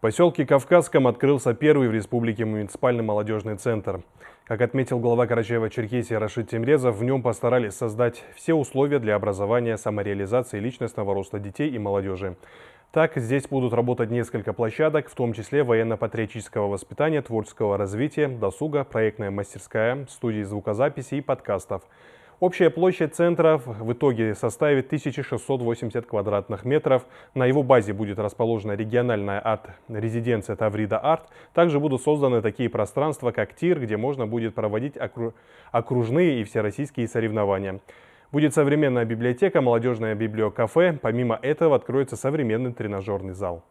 поселке Кавказском открылся первый в республике муниципальный молодежный центр. Как отметил глава Карачаева-Черкесии Рашид Темрезов, в нем постарались создать все условия для образования, самореализации и личностного роста детей и молодежи. Так, здесь будут работать несколько площадок, в том числе военно-патриотического воспитания, творческого развития, досуга, проектная мастерская, студии звукозаписи и подкастов – Общая площадь центров в итоге составит 1680 квадратных метров. На его базе будет расположена региональная арт-резиденция Таврида Арт. Также будут созданы такие пространства, как ТИР, где можно будет проводить окружные и всероссийские соревнования. Будет современная библиотека, молодежное библиокафе. Помимо этого откроется современный тренажерный зал.